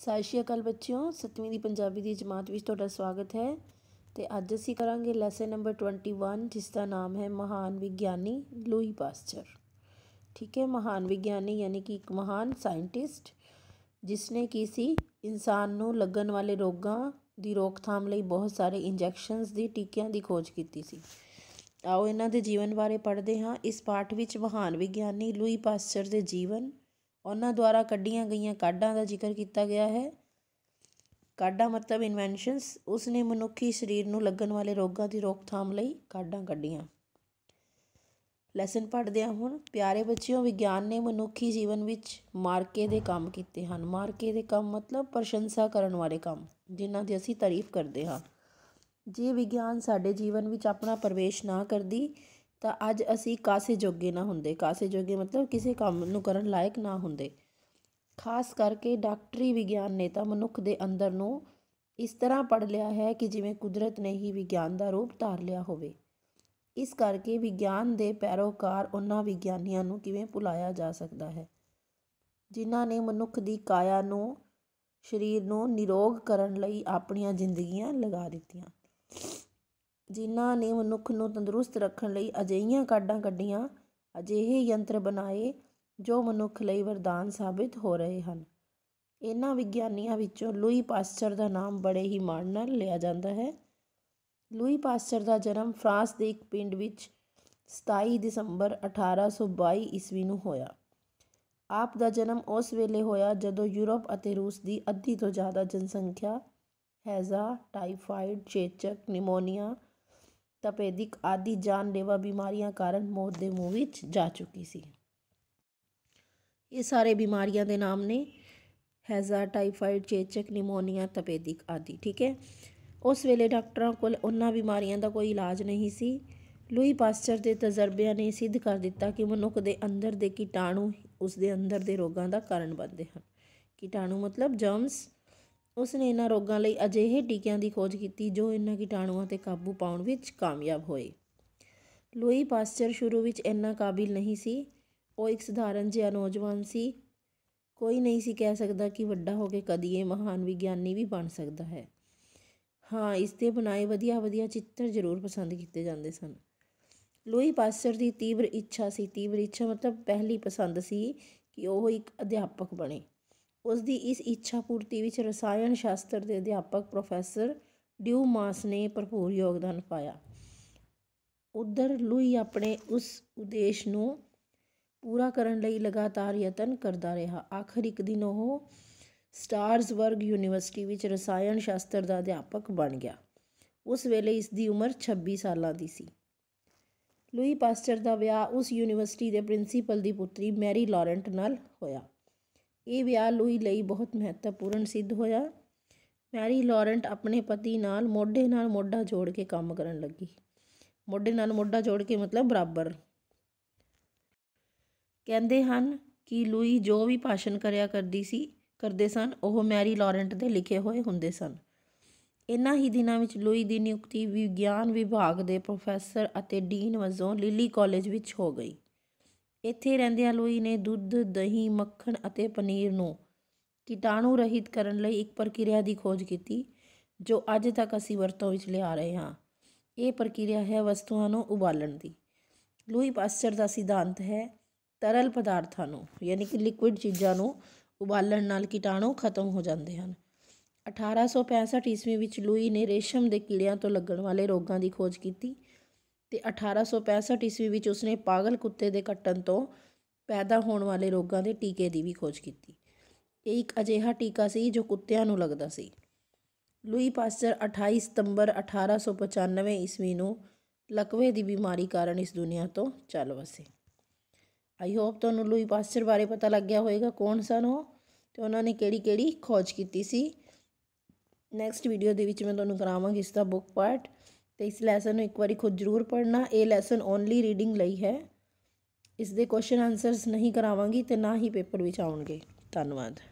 ਸਤਿ ਸ਼੍ਰੀ ਅਕਾਲ ਬੱਚਿਓ 7ਵੀਂ ਦੀ ਪੰਜਾਬੀ ਦੀ ਜਮਾਤ ਵਿੱਚ ਤੁਹਾਡਾ ਸਵਾਗਤ ਹੈ ਤੇ ਅੱਜ ਅਸੀਂ ਕਰਾਂਗੇ ਲੈਸਨ ਨੰਬਰ 21 ਜਿਸ ਦਾ ਨਾਮ ਹੈ ਮਹਾਨ ਵਿਗਿਆਨੀ ਲੂਈ ਪਾਸਚਰ ਠੀਕ ਹੈ ਮਹਾਨ ਵਿਗਿਆਨੀ ਯਾਨੀ ਕਿ ਇੱਕ ਮਹਾਨ ਸਾਇੰਟਿਸਟ ਜਿਸ ਨੇ ਕੀ ਸੀ ਇਨਸਾਨ ਨੂੰ ਲੱਗਣ ਵਾਲੇ ਰੋਗਾਂ ਦੀ ਰੋਕਥਾਮ ਲਈ ਬਹੁਤ ਸਾਰੇ ਇੰਜੈਕਸ਼ਨਸ ਦੀ ਟੀਕਿਆਂ ਦੀ ਖੋਜ ਕੀਤੀ ਸੀ ਆਓ ਇਹਨਾਂ ਦੇ ਜੀਵਨ ਬਾਰੇ ਪੜ੍ਹਦੇ ਹਾਂ ਇਸ ਪਾਠ ਵਿੱਚ ਮਹਾਨ ਵਿਗਿਆਨੀ ਲੂਈ ਪਾਸਚਰ ਦੇ ਜੀਵਨ ਉਹਨਾਂ ਦੁਆਰਾ ਕੱਢੀਆਂ ਗਈਆਂ ਕਾਢਾਂ ਦਾ ਜ਼ਿਕਰ ਕੀਤਾ ਗਿਆ ਹੈ ਕਾਢਾਂ ਮਤਲਬ ਇਨਵੈਂਸ਼ਨਸ ਉਸ ਨੇ ਮਨੁੱਖੀ ਸਰੀਰ ਨੂੰ ਲੱਗਣ ਵਾਲੇ ਰੋਗਾਂ ਦੀ ਰੋਕਥਾਮ ਲਈ ਕਾਢਾਂ ਕੱਢੀਆਂ ਲੈਸਨ ਪੜ੍ਹਦੇ ਹਾਂ ਹੁਣ ਪਿਆਰੇ ਬੱਚਿਓ ਵਿਗਿਆਨ ਨੇ ਮਨੁੱਖੀ ਜੀਵਨ ਵਿੱਚ ਮਾਰਕੇ ਦੇ ਕੰਮ ਕੀਤੇ ਹਨ ਮਾਰਕੇ ਦੇ ਕੰਮ ਮਤਲਬ ਪ੍ਰਸ਼ੰਸਾ ਕਰਨ ਵਾਲੇ ਕੰਮ ਜਿਨ੍ਹਾਂ ਦੀ ਅਸੀਂ ਤਾਰੀਫ ਕਰਦੇ ਹਾਂ ਜੇ ਵਿਗਿਆਨ ਸਾਡੇ ਜੀਵਨ ਵਿੱਚ ਆਪਣਾ ਪ੍ਰਵੇਸ਼ ਨਾ ਕਰਦੀ ਤਾਂ ਅੱਜ ਅਸੀਂ ਕਾਸੇ ਜੋਗੇ ਨਾ ਹੁੰਦੇ ਕਾਸੇ ਜੋਗੇ ਮਤਲਬ ਕਿਸੇ ਕੰਮ ਨੂੰ ਕਰਨ ਲਾਇਕ ਨਾ ਹੁੰਦੇ ਖਾਸ ਕਰਕੇ ਡਾਕਟਰੀ ਵਿਗਿਆਨ ਨੇ ਤਾਂ ਮਨੁੱਖ ਦੇ ਅੰਦਰ ਨੂੰ ਇਸ ਤਰ੍ਹਾਂ ਪੜ ਲਿਆ ਹੈ ਕਿ ਜਿਵੇਂ ਕੁਦਰਤ ਨੇ ਹੀ ਵਿਗਿਆਨ ਦਾ ਰੂਪ ਧਾਰ ਲਿਆ ਹੋਵੇ ਇਸ ਕਰਕੇ ਵਿਗਿਆਨ ਦੇ ਪੈਰੋਕਾਰ ਉਹਨਾਂ ਵਿਗਿਆਨੀਆਂ ਨੂੰ ਕਿਵੇਂ ਭੁਲਾਇਆ ਜਾ ਸਕਦਾ ਹੈ ਜਿਨ੍ਹਾਂ ਨੇ ਮਨੁੱਖ ਦੀ ਕਾਇਆ ਨੂੰ ਸਰੀਰ ਨੂੰ ਨਿਰੋਗ ਕਰਨ ਲਈ ਆਪਣੀਆਂ ਜ਼ਿੰਦਗੀਆਂ ਲਗਾ ਦਿੱਤੀਆਂ ਜਿਨ੍ਹਾਂ ਨੇ ਮਨੁੱਖ ਨੂੰ ਤੰਦਰੁਸਤ ਰੱਖਣ ਲਈ ਅਜਿਹੀਆਂ ਕਾਢਾਂ ਕੱਢੀਆਂ ਅਜਿਹੇ ਯੰਤਰ ਬਣਾਏ ਜੋ ਮਨੁੱਖ ਲਈ ਵਰਦਾਨ ਸਾਬਿਤ ਹੋ ਰਹੇ ਹਨ ਇਹਨਾਂ ਵਿਗਿਆਨੀਆਂ ਵਿੱਚੋਂ ਲੂਈ ਪਾਸਚਰ ਦਾ ਨਾਮ ਬੜੇ ਹੀ ਮਾਣ ਨਾਲ ਲਿਆ ਜਾਂਦਾ ਹੈ ਲੂਈ ਪਾਸਚਰ ਦਾ ਜਨਮ ਫਰਾਂਸ ਦੇ ਇੱਕ ਪਿੰਡ ਵਿੱਚ 27 ਦਸੰਬਰ 1822 ਈਸਵੀ ਨੂੰ ਹੋਇਆ ਆਪ ਦਾ ਜਨਮ ਉਸ ਵੇਲੇ ਹੋਇਆ ਜਦੋਂ ਯੂਰਪ ਅਤੇ ਰੂਸ ਦੀ ਅੱਧੀ ਤੋਂ ਜ਼ਿਆਦਾ ਜਨਸੰਖਿਆ ਹੈਜ਼ਾ ਟਾਈਫਾਇਡ ਚੇਚਕ ਨਿਮੋਨੀਆ ਤਪੇਦਿਕ ਆਦਿ ਜਾਨਲੇਵਾ ਬਿਮਾਰੀਆਂ ਕਾਰਨ ਮੌਤ ਦੇ ਮੂੰਹ ਵਿੱਚ ਜਾ ਚੁੱਕੀ ਸੀ ਇਹ ਸਾਰੇ ਬਿਮਾਰੀਆਂ ਦੇ ਨਾਮ ਨੇ ਹੈਜ਼ਾ ਟਾਈਫਾਈਡ ਚੇਚਕ ਨਿਮੋਨੀਆ ਤਪੇਦਿਕ ਆਦਿ ਠੀਕ ਹੈ ਉਸ ਵੇਲੇ ਡਾਕਟਰਾਂ ਕੋਲ ਉਹਨਾਂ ਬਿਮਾਰੀਆਂ ਦਾ ਕੋਈ ਇਲਾਜ ਨਹੀਂ ਸੀ ਲੂਈ ਪਾਸਚਰ ਦੇ ਤਜਰਬਿਆਂ ਨੇ ਸਿੱਧ ਕਰ ਦਿੱਤਾ ਕਿ ਮਨੁੱਖ ਦੇ ਅੰਦਰ ਦੇ ਕੀਟਾਣੂ ਉਸ ਦੇ ਅੰਦਰ ਦੇ ਰੋਗਾਂ ਦਾ ਕਾਰਨ ਬਣਦੇ ਹਨ ਕੀਟਾਣੂ ਮਤਲਬ ਜਰਮਸ ਉਸ ਨੇ ਇਹਨਾਂ ਰੋਗਾਂ ਲਈ ਅਜਿਹੇ ਟੀਕਿਆਂ ਦੀ ਖੋਜ ਕੀਤੀ ਜੋ ਇਹਨਾਂ ਕੀਟਾਣੂਆਂ ਤੇ ਕਾਬੂ ਪਾਉਣ ਵਿੱਚ ਕਾਮਯਾਬ ਹੋਏ ਲੂਈ ਪਾਸਚਰ ਸ਼ੁਰੂ ਵਿੱਚ ਇੰਨਾ ਕਾਬਿਲ ਨਹੀਂ ਸੀ ਉਹ ਇੱਕ ਸਧਾਰਨ ਜਿਹਾ ਨੌਜਵਾਨ ਸੀ ਕੋਈ ਨਹੀਂ ਸੀ ਕਹਿ ਸਕਦਾ ਕਿ ਵੱਡਾ ਹੋ ਕੇ ਕਦੀ ਇਹ ਮਹਾਨ ਵਿਗਿਆਨੀ ਵੀ ਬਣ ਸਕਦਾ ਹੈ ਹਾਂ ਇਸ ਤੇ ਬਣਾਏ ਵਧੀਆ ਵਧੀਆ ਚਿੱਤਰ ਜ਼ਰੂਰ ਪਸੰਦ ਕੀਤੇ ਜਾਂਦੇ ਸਨ ਲੂਈ ਪਾਸਚਰ ਦੀ ਤੀਬਰ ਇੱਛਾ ਸੀ ਤੀਬਰ ਇੱਛਾ ਮਤਲਬ ਪਹਿਲੀ ਪਸੰਦ ਸੀ ਕਿ ਉਹ ਇੱਕ ਅਧਿਆਪਕ ਬਣੇ ਉਸ ਦੀ ਇਸ ਇੱਛਾ ਪੂਰਤੀ ਵਿੱਚ ਰਸਾਇਣ ਸ਼ਾਸਤਰ ਦੇ ਅਧਿਆਪਕ ਪ੍ਰੋਫੈਸਰ ਡਿਊ ਮਾਸ ਨੇ ਭਰਪੂਰ ਯੋਗਦਾਨ ਪਾਇਆ ਉਧਰ ਲੂਈ ਆਪਣੇ ਉਸ ਉਦੇਸ਼ ਨੂੰ ਪੂਰਾ ਕਰਨ ਲਈ ਲਗਾਤਾਰ ਯਤਨ ਕਰਦਾ ਰਿਹਾ ਆਖਰ ਇੱਕ ਦਿਨ ਉਹ ਸਟਾਰਜ਼ਬਰਗ ਯੂਨੀਵਰਸਿਟੀ ਵਿੱਚ ਰਸਾਇਣ ਸ਼ਾਸਤਰ ਦਾ ਅਧਿਆਪਕ ਬਣ ਗਿਆ ਉਸ ਵੇਲੇ ਇਸ ਦੀ ਉਮਰ 26 ਸਾਲਾਂ ਦੀ ਸੀ ਲੂਈ ਪਾਸਟਰ ਦਾ ਵਿਆਹ ਉਸ ਯੂਨੀਵਰਸਿਟੀ ਦੇ ਪ੍ਰਿੰਸੀਪਲ ਦੀ ਪੁੱਤਰੀ ਮੈਰੀ ਲਾਰੈਂਟ ਨਾਲ ਹੋਇਆ ਇਹ ਵਿਆਹ ਲੂਈ ਲਈ ਬਹੁਤ ਮਹੱਤਵਪੂਰਨ ਸਿੱਧ ਹੋਇਆ ਮੈਰੀ ਲੌਰੈਂਟ ਆਪਣੇ ਪਤੀ ਨਾਲ ਮੋਢੇ ਨਾਲ ਮੋਢਾ ਜੋੜ ਕੇ ਕੰਮ ਕਰਨ ਲੱਗੀ ਮੋਢੇ ਨਾਲ ਮੋਢਾ ਜੋੜ ਕੇ ਮਤਲਬ ਬਰਾਬਰ ਕਹਿੰਦੇ ਹਨ ਕਿ ਲੂਈ ਜੋ ਵੀ ਭਾਸ਼ਣ ਕਰਿਆ ਕਰਦੀ ਸੀ ਕਰਦੇ ਸਨ ਉਹ ਮੈਰੀ ਲੌਰੈਂਟ ਦੇ ਲਿਖੇ ਹੋਏ ਹੁੰਦੇ ਸਨ ਇਨ੍ਹਾਂ ਹੀ ਦਿਨਾਂ ਵਿੱਚ ਲੂਈ ਦੀ ਨਿਯੁਕਤੀ ਵਿਗਿਆਨ ਵਿਭਾਗ ਦੇ ਪ੍ਰੋਫੈਸਰ ਅਤੇ ਡੀਨ ਵਜੋਂ ਲਿਲੀ ਕਾਲਜ ਵਿੱਚ ਹੋ ਗਈ ਇੱਥੇ ਰਹਿੰਦਿਆਂ ਲੋਈ ਨੇ ਦੁੱਧ ਦਹੀਂ ਮੱਖਣ ਅਤੇ ਪਨੀਰ ਨੂੰ ਕੀਟਾਣੂ ਰਹਿਤ ਕਰਨ ਲਈ ਇੱਕ ਪ੍ਰਕਿਰਿਆ ਦੀ ਖੋਜ ਕੀਤੀ ਜੋ ਅੱਜ ਤੱਕ ਅਸੀਂ ਵਰਤੋਂ ਵਿੱਚ ਲਿਆ ਰਹੇ ਹਾਂ ਇਹ ਪ੍ਰਕਿਰਿਆ ਹੈ ਵਸਤੂਆਂ ਨੂੰ ਉਬਾਲਣ ਦੀ ਲੂਈ ਪਾਸਚਰ ਦਾ ਸਿਧਾਂਤ ਹੈ ਤਰਲ ਪਦਾਰਥਾਂ ਨੂੰ ਯਾਨੀ ਕਿ ਲਿਕੁਇਡ ਚੀਜ਼ਾਂ ਨੂੰ ਉਬਾਲਣ ਨਾਲ ਕੀਟਾਣੂ ਖਤਮ ਹੋ ਜਾਂਦੇ ਹਨ 1865 ਈਸਵੀ ਵਿੱਚ ਲੂਈ ਨੇ ਰੇਸ਼ਮ ਦੇ ਕੀੜਿਆਂ ਤੋਂ ਲੱਗਣ ਵਾਲੇ ਰੋਗਾਂ ਦੀ ਖੋਜ ਕੀਤੀ ਤੇ 1865 ਈਸਵੀ ਵਿੱਚ ਉਸਨੇ ਪਾਗਲ ਕੁੱਤੇ ਦੇ ਕੱਟਣ ਤੋਂ ਪੈਦਾ ਹੋਣ ਵਾਲੇ ਰੋਗਾਂ ਦੇ ਟੀਕੇ ਦੀ ਵੀ ਖੋਜ ਕੀਤੀ ਇਹ ਇੱਕ ਅਜਿਹਾ ਟੀਕਾ ਸੀ ਜੋ ਕੁੱਤਿਆਂ ਨੂੰ ਲੱਗਦਾ ਸੀ ਲੂਈ ਪਾਸਚਰ 28 ਸਤੰਬਰ 1895 ਈਸਵੀ ਨੂੰ ਲਕਵੇ ਦੀ ਬਿਮਾਰੀ ਕਾਰਨ ਇਸ ਦੁਨੀਆ ਤੋਂ ਚੱਲ ਵਸੇ ਆਈ ਹੋਪ ਤੁਹਾਨੂੰ ਲੂਈ ਪਾਸਚਰ ਬਾਰੇ ਪਤਾ ਲੱਗ ਗਿਆ ਹੋਵੇਗਾ ਕੌਣ ਸਨ ਉਹ ਤੇ ਉਹਨਾਂ ਨੇ ਕਿਹੜੀ ਕਿਹੜੀ ਖੋਜ ਕੀਤੀ ਸੀ ਨੈਕਸਟ ਵੀਡੀਓ ਦੇ ਵਿੱਚ ਮੈਂ ਤੁਹਾਨੂੰ ਕਰਾਵਾਂਗੀ ਇਸ ਦਾ ਬੁੱਕ ਪਾਰਟ ਤੇ ਇਸ ਲੈਸਨ ਨੂੰ ਇੱਕ ਵਾਰੀ ਖੁਦ ਜ਼ਰੂਰ ਪੜ੍ਹਨਾ ਇਹ ਲੈਸਨ ਓਨਲੀ ਰੀਡਿੰਗ ਲਈ ਹੈ ਇਸ ਦੇ ਕੁਐਸਚਨ ਆਨਸਰਸ ਨਹੀਂ ਕਰਾਵਾਂਗੀ ਤੇ ਨਾ ਹੀ ਪੇਪਰ ਵਿੱਚ ਆਉਣਗੇ ਧੰਨਵਾਦ